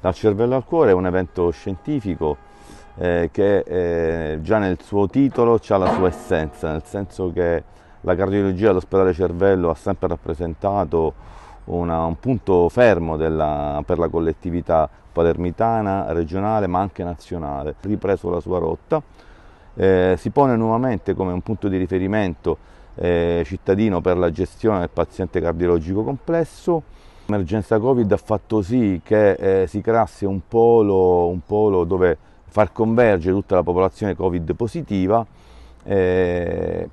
Dal cervello al cuore è un evento scientifico eh, che eh, già nel suo titolo ha la sua essenza, nel senso che la cardiologia all'ospedale cervello ha sempre rappresentato una, un punto fermo della, per la collettività palermitana, regionale ma anche nazionale. Ripreso la sua rotta, eh, si pone nuovamente come un punto di riferimento eh, cittadino per la gestione del paziente cardiologico complesso L'emergenza Covid ha fatto sì che eh, si creasse un polo, un polo, dove far convergere tutta la popolazione Covid positiva. Eh,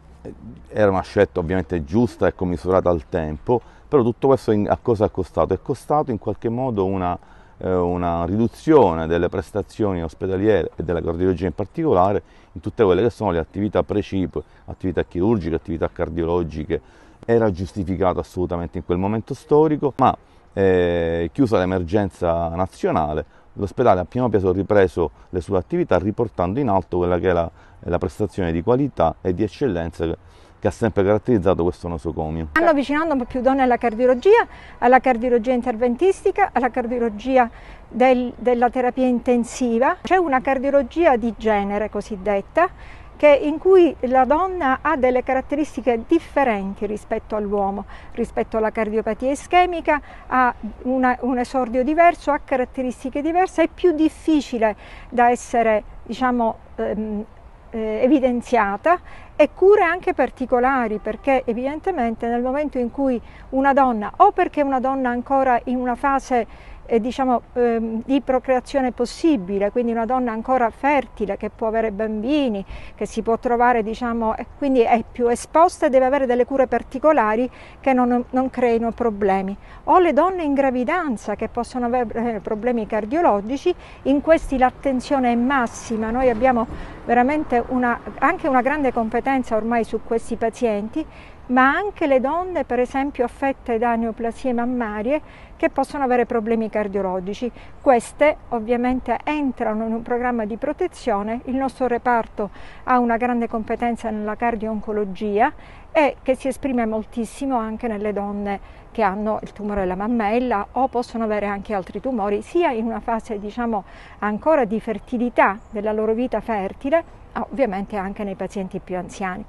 era una scelta ovviamente giusta e commisurata al tempo, però tutto questo in, a cosa ha costato? È costato in qualche modo una, eh, una riduzione delle prestazioni ospedaliere e della cardiologia in particolare in tutte quelle che sono le attività precipue, attività chirurgiche, attività cardiologiche, era giustificato assolutamente in quel momento storico, ma eh, chiusa l'emergenza nazionale, l'ospedale a piano piano ha ripreso le sue attività riportando in alto quella che era la, la prestazione di qualità e di eccellenza che, che ha sempre caratterizzato questo nosocomio. Stanno avvicinando più donne alla cardiologia, alla cardiologia interventistica, alla cardiologia del, della terapia intensiva. C'è una cardiologia di genere cosiddetta che, in cui la donna ha delle caratteristiche differenti rispetto all'uomo, rispetto alla cardiopatia ischemica, ha una, un esordio diverso, ha caratteristiche diverse, è più difficile da essere diciamo, ehm, eh, evidenziata e cure anche particolari perché evidentemente nel momento in cui una donna o perché una donna ancora in una fase eh, diciamo, ehm, di procreazione possibile, quindi una donna ancora fertile che può avere bambini, che si può trovare, diciamo, quindi è più esposta e deve avere delle cure particolari che non, non creino problemi. O le donne in gravidanza che possono avere eh, problemi cardiologici, in questi l'attenzione è massima, noi abbiamo veramente una, anche una grande competenza ormai su questi pazienti, ma anche le donne per esempio affette da neoplasie mammarie che possono avere problemi cardiologici. Queste ovviamente entrano in un programma di protezione, il nostro reparto ha una grande competenza nella cardio-oncologia e che si esprime moltissimo anche nelle donne che hanno il tumore alla mammella o possono avere anche altri tumori, sia in una fase diciamo ancora di fertilità della loro vita fertile, ovviamente anche nei pazienti più anziani.